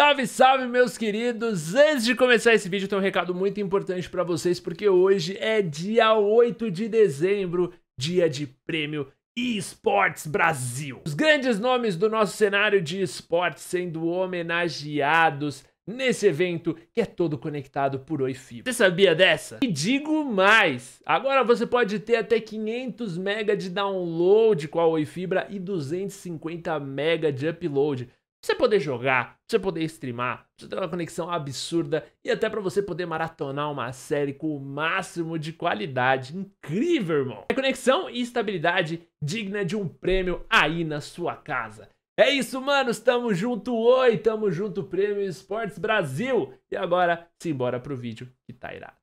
Salve, salve, meus queridos! Antes de começar esse vídeo, tem um recado muito importante para vocês, porque hoje é dia 8 de dezembro, dia de prêmio Esportes Brasil. Os grandes nomes do nosso cenário de esportes sendo homenageados nesse evento que é todo conectado por Oi Fibra. Você sabia dessa? E digo mais, agora você pode ter até 500 mega de download com a Oi Fibra e 250 mega de upload você poder jogar, você poder streamar, você ter uma conexão absurda e até para você poder maratonar uma série com o máximo de qualidade. Incrível, irmão! É conexão e estabilidade digna de um prêmio aí na sua casa. É isso, mano. Tamo junto, oi. Tamo junto, Prêmio Esportes Brasil. E agora, simbora pro vídeo que tá irado.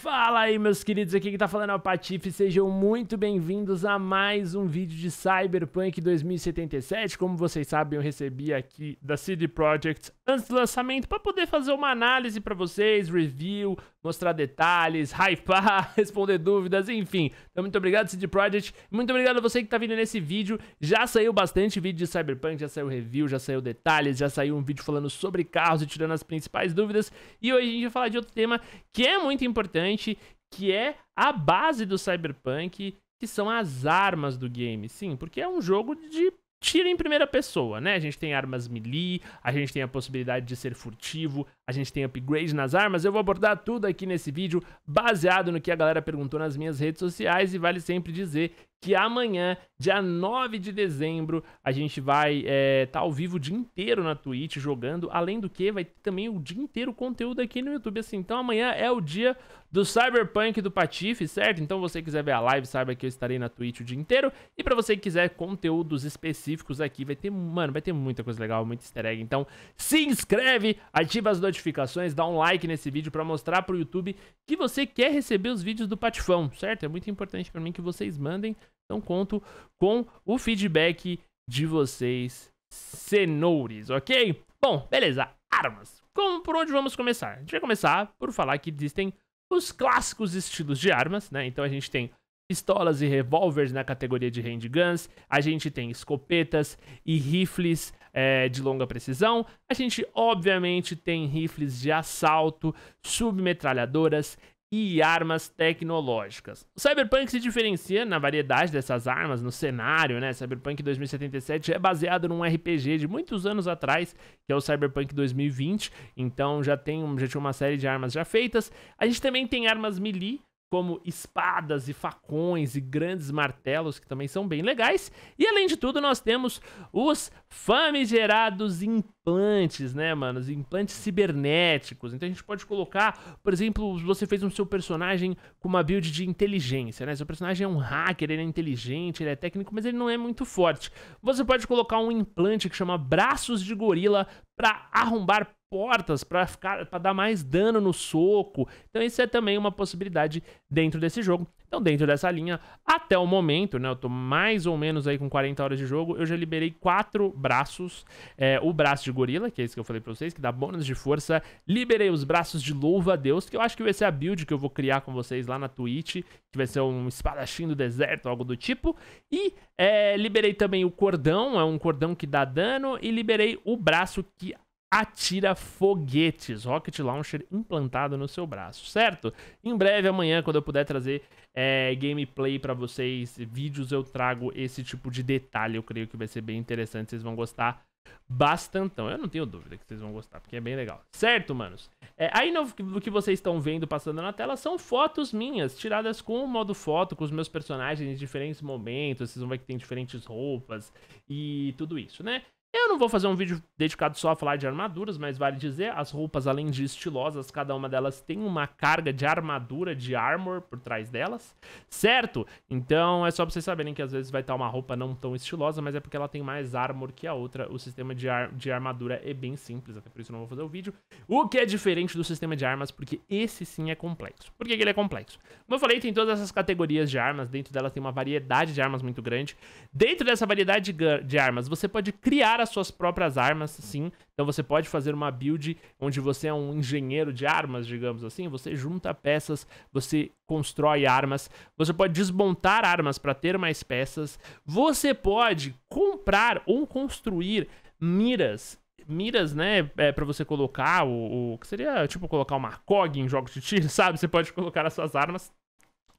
Fala aí, meus queridos, aqui que tá falando é o Patife, sejam muito bem-vindos a mais um vídeo de Cyberpunk 2077. Como vocês sabem, eu recebi aqui da CD Projekt antes do lançamento para poder fazer uma análise para vocês, review, mostrar detalhes, hypar, responder dúvidas, enfim. Então, muito obrigado, CD Projekt. Muito obrigado a você que tá vindo nesse vídeo. Já saiu bastante vídeo de Cyberpunk, já saiu review, já saiu detalhes, já saiu um vídeo falando sobre carros e tirando as principais dúvidas. E hoje a gente vai falar de outro tema que é muito importante importante que é a base do Cyberpunk, que são as armas do game. Sim, porque é um jogo de tiro em primeira pessoa, né? A gente tem armas melee, a gente tem a possibilidade de ser furtivo, a gente tem upgrade nas armas. Eu vou abordar tudo aqui nesse vídeo, baseado no que a galera perguntou nas minhas redes sociais e vale sempre dizer que amanhã, dia 9 de dezembro, a gente vai estar eh, é, tá ao vivo o dia inteiro na Twitch jogando. Além do que, vai ter também o dia inteiro conteúdo aqui no YouTube. Assim, então amanhã é o dia do Cyberpunk do Patife, certo? Então você quiser ver a live, saiba que eu estarei na Twitch o dia inteiro. E para você que quiser conteúdos específicos aqui, vai ter, mano, vai ter muita coisa legal, muito easter egg. Então se inscreve, ativa as notificações, dá um like nesse vídeo para mostrar pro YouTube que você quer receber os vídeos do Patifão, certo? É muito importante para mim que vocês mandem então conto com o feedback de vocês, cenouris, ok? Bom, beleza, armas. Como, por onde vamos começar? A gente vai começar por falar que existem os clássicos estilos de armas, né? Então a gente tem pistolas e revólveres na categoria de handguns, a gente tem escopetas e rifles é, de longa precisão, a gente obviamente tem rifles de assalto, submetralhadoras, e armas tecnológicas. O Cyberpunk se diferencia na variedade dessas armas, no cenário, né? Cyberpunk 2077 é baseado num RPG de muitos anos atrás, que é o Cyberpunk 2020, então já tem já tinha uma série de armas já feitas. A gente também tem armas melee, como espadas e facões e grandes martelos, que também são bem legais. E além de tudo, nós temos os famigerados implantes, né, mano? Os implantes cibernéticos. Então a gente pode colocar, por exemplo, você fez um seu personagem com uma build de inteligência, né? Seu personagem é um hacker, ele é inteligente, ele é técnico, mas ele não é muito forte. Você pode colocar um implante que chama braços de gorila para arrombar portas para ficar para dar mais dano no soco. Então isso é também uma possibilidade dentro desse jogo. Então dentro dessa linha, até o momento, né, eu tô mais ou menos aí com 40 horas de jogo, eu já liberei quatro braços, é, o braço de gorila, que é esse que eu falei para vocês, que dá bônus de força, liberei os braços de louva a Deus, que eu acho que vai ser a build que eu vou criar com vocês lá na Twitch, que vai ser um espadachim do deserto, algo do tipo, e é, liberei também o cordão, é um cordão que dá dano e liberei o braço que atira foguetes, rocket launcher implantado no seu braço, certo? Em breve, amanhã, quando eu puder trazer é, gameplay para vocês, vídeos, eu trago esse tipo de detalhe. Eu creio que vai ser bem interessante, vocês vão gostar bastantão. Eu não tenho dúvida que vocês vão gostar, porque é bem legal. Certo, manos? É, aí no, que vocês estão vendo passando na tela são fotos minhas, tiradas com o modo foto, com os meus personagens em diferentes momentos, vocês vão ver que tem diferentes roupas e tudo isso, né? Eu não vou fazer um vídeo dedicado só a falar de armaduras, mas vale dizer, as roupas, além de estilosas, cada uma delas tem uma carga de armadura, de armor por trás delas, certo? Então é só pra vocês saberem que às vezes vai estar uma roupa não tão estilosa, mas é porque ela tem mais armor que a outra. O sistema de, ar de armadura é bem simples, até por isso não vou fazer o vídeo. O que é diferente do sistema de armas, porque esse sim é complexo. Por que, que ele é complexo? Como eu falei, tem todas essas categorias de armas, dentro delas tem uma variedade de armas muito grande. Dentro dessa variedade de, de armas, você pode criar criar as suas próprias armas, sim. Então você pode fazer uma build onde você é um engenheiro de armas, digamos assim. Você junta peças, você constrói armas. Você pode desmontar armas para ter mais peças. Você pode comprar ou construir miras miras, né, é, para você colocar o, o, que seria tipo colocar uma cog em jogos de tiro, sabe? Você pode colocar as suas armas.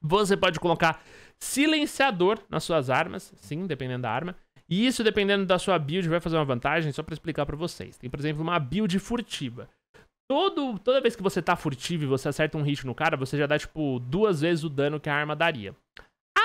Você pode colocar silenciador nas suas armas, sim, dependendo da arma. E isso, dependendo da sua build, vai fazer uma vantagem, só para explicar para vocês. Tem, por exemplo, uma build furtiva. Todo, toda vez que você tá furtivo e você acerta um hit no cara, você já dá, tipo, duas vezes o dano que a arma daria.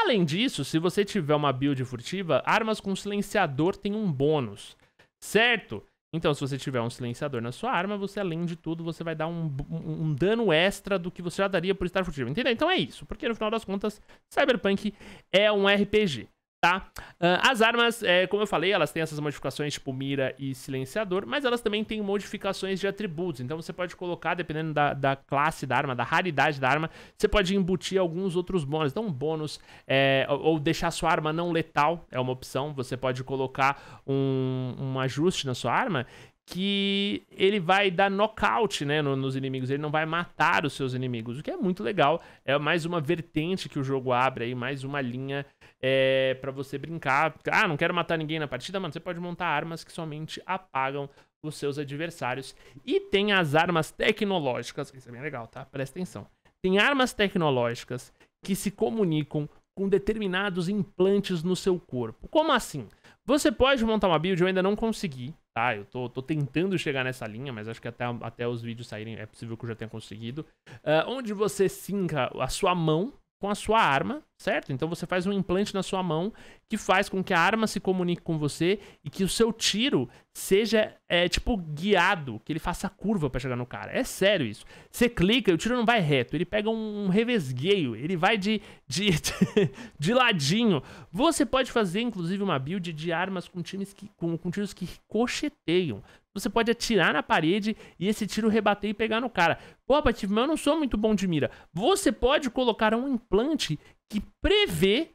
Além disso, se você tiver uma build furtiva, armas com silenciador têm um bônus, certo? Então, se você tiver um silenciador na sua arma, você, além de tudo, você vai dar um, um, um dano extra do que você já daria por estar furtivo, entendeu? Então é isso, porque no final das contas, Cyberpunk é um RPG tá? Uh, as armas, é, como eu falei, elas têm essas modificações tipo mira e silenciador, mas elas também têm modificações de atributos. Então você pode colocar, dependendo da, da classe da arma, da raridade da arma, você pode embutir alguns outros bônus. Então um bônus, é, ou, ou, deixar sua arma não letal, é uma opção. Você pode colocar um, um ajuste na sua arma que ele vai dar nocaute né, nos inimigos, ele não vai matar os seus inimigos, o que é muito legal. É mais uma vertente que o jogo abre aí, mais uma linha é, para você brincar. Ah, não quero matar ninguém na partida, mano, você pode montar armas que somente apagam os seus adversários. E tem as armas tecnológicas, isso é bem legal, tá? Presta atenção. Tem armas tecnológicas que se comunicam com determinados implantes no seu corpo. Como assim? Você pode montar uma build, eu ainda não consegui, tá? Eu tô, tô, tentando chegar nessa linha, mas acho que até, até os vídeos saírem é possível que eu já tenha conseguido. Uh, onde você cinca a sua mão com a sua arma certo? Então você faz um implante na sua mão que faz com que a arma se comunique com você e que o seu tiro seja, é, tipo, guiado, que ele faça curva para chegar no cara. É sério isso. Você clica e o tiro não vai reto, ele pega um revesgueio, ele vai de, de, de ladinho. Você pode fazer, inclusive, uma build de armas com, times que, com, com tiros que cocheteiam Você pode atirar na parede e esse tiro rebater e pegar no cara. Pô, Patife, mas eu não sou muito bom de mira. Você pode colocar um implante que prevê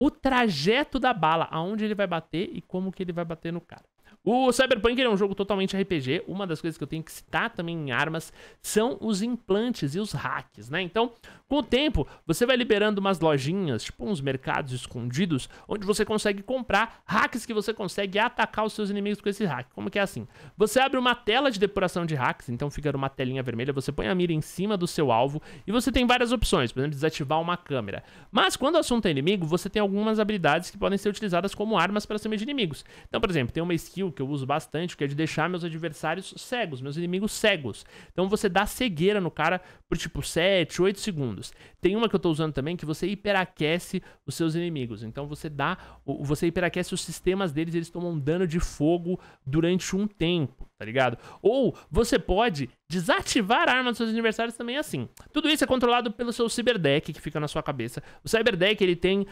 o trajeto da bala, aonde ele vai bater e como que ele vai bater no cara. O Cyberpunk é um jogo totalmente RPG. Uma das coisas que eu tenho que citar também em armas são os implantes e os hacks, né? Então, com o tempo, você vai liberando umas lojinhas, tipo uns mercados escondidos, onde você consegue comprar hacks que você consegue atacar os seus inimigos com esse hack. Como que é assim? Você abre uma tela de depuração de hacks, então fica numa telinha vermelha, você põe a mira em cima do seu alvo e você tem várias opções, por exemplo, desativar uma câmera. Mas quando o assunto é inimigo, você tem algumas habilidades que podem ser utilizadas como armas para cima de inimigos. Então, por exemplo, tem uma skill skill que eu uso bastante, que é de deixar meus adversários cegos, meus inimigos cegos. Então você dá cegueira no cara por tipo 7, 8 segundos. Tem uma que eu tô usando também que você hiperaquece os seus inimigos. Então você dá, você hiperaquece os sistemas deles, eles tomam dano de fogo durante um tempo, tá ligado? Ou você pode desativar a arma dos seus adversários também assim. Tudo isso é controlado pelo seu cyberdeck que fica na sua cabeça. O cyberdeck ele tem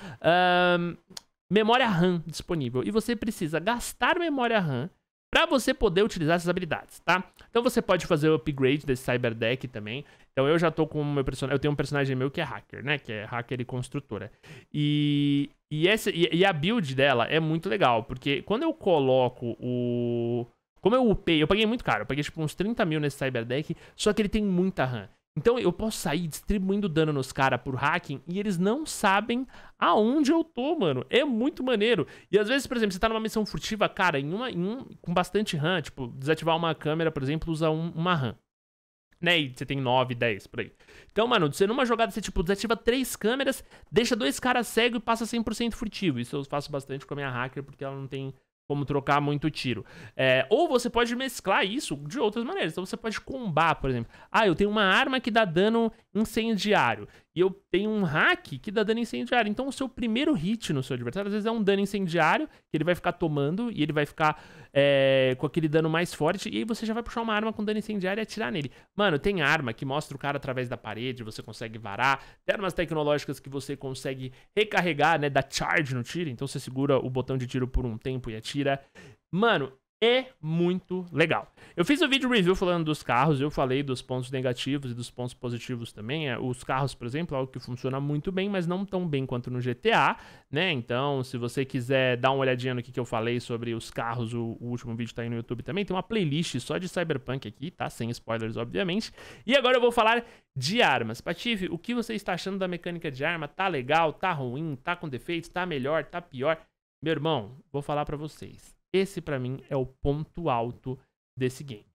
memória RAM disponível. E você precisa gastar memória RAM para você poder utilizar essas habilidades, tá? Então você pode fazer o upgrade desse Cyberdeck também. Então eu já tô com o meu personagem, eu tenho um personagem meu que é hacker, né? Que é hacker e construtora. E e, essa, e, e a build dela é muito legal, porque quando eu coloco o como eu upei, eu paguei muito caro, eu paguei tipo uns 30 mil nesse Cyberdeck, só que ele tem muita RAM. Então eu posso sair distribuindo dano nos caras por hacking e eles não sabem aonde eu tô, mano. É muito maneiro. E às vezes, por exemplo, você tá numa missão furtiva, cara, em uma, em um, com bastante RAM, tipo, desativar uma câmera, por exemplo, usa um, uma RAM. Né? E você tem 9, 10 por aí. Então, mano, você numa jogada você, tipo, desativa três câmeras, deixa dois caras cegos e passa 100% furtivo. Isso eu faço bastante com a minha hacker porque ela não tem como trocar muito tiro. É, ou você pode mesclar isso de outras maneiras. Então você pode combar, por exemplo. Ah, eu tenho uma arma que dá dano incendiário. E eu tenho um hack que dá dano incendiário. Então o seu primeiro hit no seu adversário, às vezes é um dano incendiário, que ele vai ficar tomando e ele vai ficar é, com aquele dano mais forte. E aí você já vai puxar uma arma com dano incendiário e atirar nele. Mano, tem arma que mostra o cara através da parede, você consegue varar. Tem armas tecnológicas que você consegue recarregar, né? Dar charge no tiro. Então você segura o botão de tiro por um tempo e atira. Mano, é muito legal. Eu fiz o um vídeo review falando dos carros, eu falei dos pontos negativos e dos pontos positivos também. É, os carros, por exemplo, é algo que funciona muito bem, mas não tão bem quanto no GTA, né? Então, se você quiser dar uma olhadinha no que, que eu falei sobre os carros, o, o último vídeo tá aí no YouTube também. Tem uma playlist só de Cyberpunk aqui, tá? Sem spoilers, obviamente. E agora eu vou falar de armas. Patife, o que você está achando da mecânica de arma? Tá legal? Tá ruim? Tá com defeitos? Tá melhor? Tá pior? Meu irmão, vou falar para vocês esse para mim é o ponto alto desse game.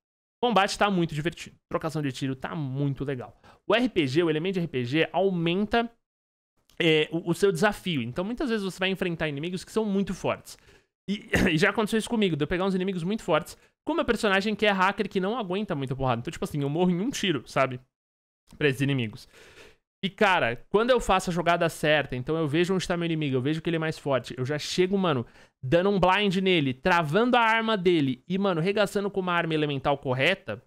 O combate tá muito divertido. A trocação de tiro tá muito legal. O RPG, o elemento de RPG, aumenta é, o, o, seu desafio. Então, muitas vezes você vai enfrentar inimigos que são muito fortes. E, e já aconteceu isso comigo, de eu pegar uns inimigos muito fortes, com meu personagem que é hacker que não aguenta muita porrada. Então, tipo assim, eu morro em um tiro, sabe? Pra esses inimigos. E, cara, quando eu faço a jogada certa, então eu vejo onde está meu inimigo, eu vejo que ele é mais forte, eu já chego, mano, dando um blind nele, travando a arma dele e, mano, regaçando com uma arma elemental correta,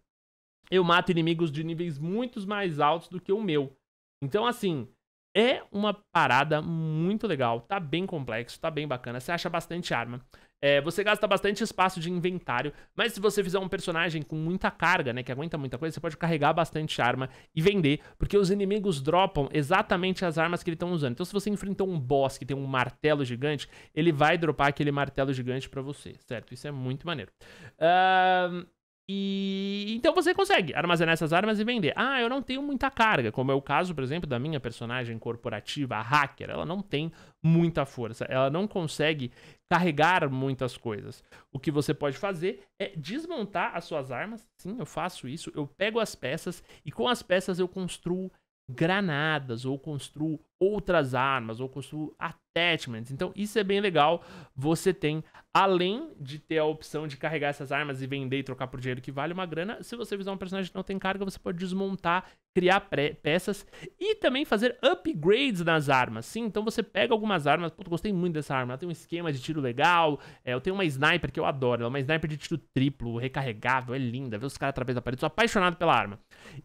eu mato inimigos de níveis muito mais altos do que o meu. Então, assim, é uma parada muito legal, tá bem complexo, tá bem bacana, você acha bastante arma. É, você gasta bastante espaço de inventário, mas se você fizer um personagem com muita carga, né, que aguenta muita coisa, você pode carregar bastante arma e vender, porque os inimigos dropam exatamente as armas que eles estão usando. Então se você enfrentar um boss que tem um martelo gigante, ele vai dropar aquele martelo gigante para você, certo? Isso é muito maneiro. Ahn... Uh... E então você consegue armazenar essas armas e vender. Ah, eu não tenho muita carga, como é o caso, por exemplo, da minha personagem corporativa, a hacker. Ela não tem muita força, ela não consegue carregar muitas coisas. O que você pode fazer é desmontar as suas armas. Sim, eu faço isso. Eu pego as peças e com as peças eu construo granadas ou construo outras armas ou construo attachments. Então isso é bem legal. Você tem, além de ter a opção de carregar essas armas e vender e trocar por dinheiro que vale uma grana, se você visar um personagem que não tem carga, você pode desmontar, criar peças e também fazer upgrades nas armas. Sim, então você pega algumas armas. Pô, gostei muito dessa arma. Ela tem um esquema de tiro legal. É, eu tenho uma sniper que eu adoro. Ela é uma sniper de tiro triplo, recarregável, é linda. Vê os caras através da parede. Sou apaixonado pela arma.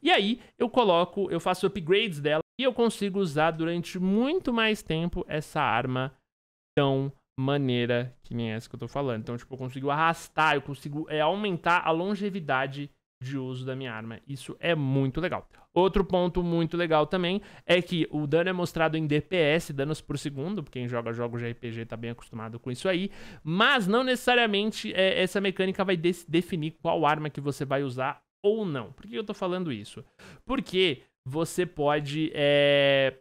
E aí eu coloco, eu faço upgrades dela. E eu consigo usar durante muito mais tempo essa arma tão maneira que nem essa que eu tô falando. Então, tipo, eu consigo arrastar, eu consigo é, aumentar a longevidade de uso da minha arma. Isso é muito legal. Outro ponto muito legal também é que o dano é mostrado em DPS, danos por segundo, quem joga jogos de RPG tá bem acostumado com isso aí, mas não necessariamente é, essa mecânica vai definir qual arma que você vai usar ou não. Por que eu tô falando isso? Porque você pode. É...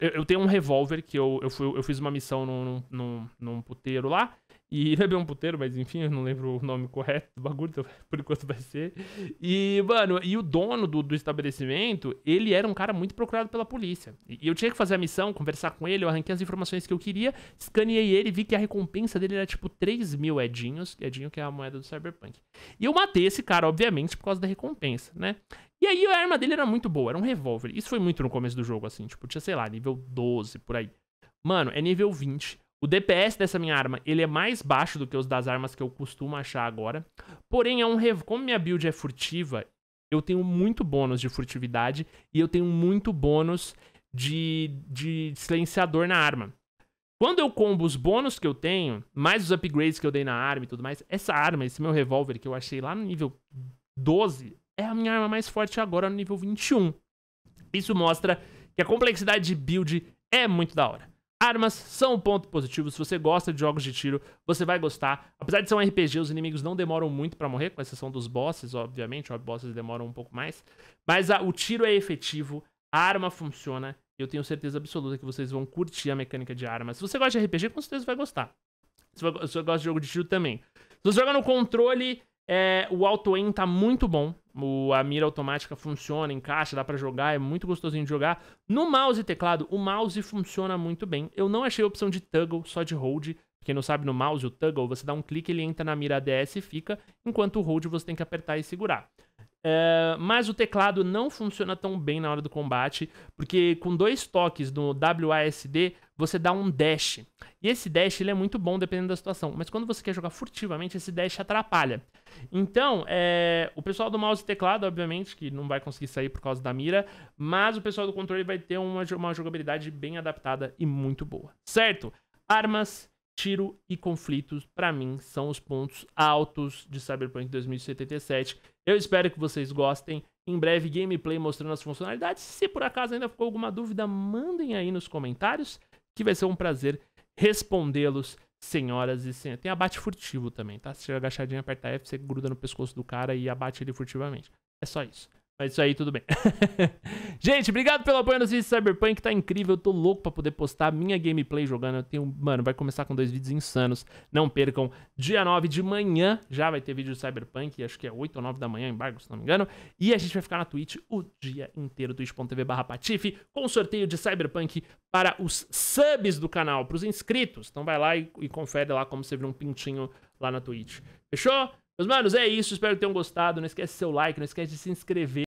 Eu, eu, tenho um revólver que eu, eu, fui, eu fiz uma missão num, num, num puteiro lá. E ele é bem um puteiro, mas enfim, eu não lembro o nome correto do bagulho, então por enquanto vai ser. E, mano, e o dono do, do estabelecimento, ele era um cara muito procurado pela polícia. E, e eu tinha que fazer a missão, conversar com ele, eu arranquei as informações que eu queria, escaneei ele, vi que a recompensa dele era tipo 3 mil edinhos, edinho que é a moeda do Cyberpunk. E eu matei esse cara, obviamente, por causa da recompensa, né? E aí a arma dele era muito boa, era um revólver. Isso foi muito no começo do jogo, assim, tipo, tinha, sei lá, nível 12, por aí. Mano, é nível 20. O DPS dessa minha arma, ele é mais baixo do que os das armas que eu costumo achar agora. Porém, é um rev... como minha build é furtiva, eu tenho muito bônus de furtividade e eu tenho muito bônus de, de silenciador na arma. Quando eu combo os bônus que eu tenho, mais os upgrades que eu dei na arma e tudo mais, essa arma, esse meu revólver que eu achei lá no nível 12, é a minha arma mais forte agora no nível 21. Isso mostra que a complexidade de build é muito da hora. Armas são um ponto positivo. Se você gosta de jogos de tiro, você vai gostar. Apesar de ser um RPG, os inimigos não demoram muito para morrer, com exceção dos bosses, obviamente. Os bosses demoram um pouco mais. Mas a, ah, o tiro é efetivo, a arma funciona. E eu tenho certeza absoluta que vocês vão curtir a mecânica de armas. Se você gosta de RPG, com certeza vai gostar. Se você gosta de jogo de tiro também. Se você joga no controle, é, o auto-aim tá muito bom. O, a mira automática funciona, encaixa, dá para jogar, é muito gostosinho de jogar. No mouse e teclado, o mouse funciona muito bem. Eu não achei a opção de toggle, só de hold. Quem não sabe, no mouse, o toggle, você dá um clique, ele entra na mira ADS e fica, enquanto o hold você tem que apertar e segurar. É, mas o teclado não funciona tão bem na hora do combate, porque com dois toques no WASD você dá um dash. E esse dash ele é muito bom dependendo da situação, mas quando você quer jogar furtivamente, esse dash atrapalha. Então, é, o pessoal do mouse e teclado, obviamente, que não vai conseguir sair por causa da mira, mas o pessoal do controle vai ter uma, uma jogabilidade bem adaptada e muito boa, certo? Armas, tiro e conflitos, para mim, são os pontos altos de Cyberpunk 2077. Eu espero que vocês gostem. Em breve, gameplay mostrando as funcionalidades. Se por acaso ainda ficou alguma dúvida, mandem aí nos comentários que vai ser um prazer respondê-los, senhoras e senhores. Tem abate furtivo também, tá? Se você agachadinho apertar F, você gruda no pescoço do cara e abate ele furtivamente. É só isso. Mas isso aí, tudo bem. gente, obrigado pelo apoio nos vídeos de Cyberpunk, tá incrível. Eu tô louco pra poder postar minha gameplay jogando. Eu tenho, mano, vai começar com dois vídeos insanos. Não percam. Dia 9 de manhã já vai ter vídeo de Cyberpunk, acho que é 8 ou 9 da manhã, embargo, se não me engano. E a gente vai ficar na Twitch o dia inteiro, twitch.tv barra patife, com sorteio de Cyberpunk para os subs do canal, pros inscritos. Então vai lá e, e confere lá como você vira um pintinho lá na Twitch. Fechou? Meus manos, é isso. Espero que tenham gostado. Não esquece seu like, não esquece de se inscrever.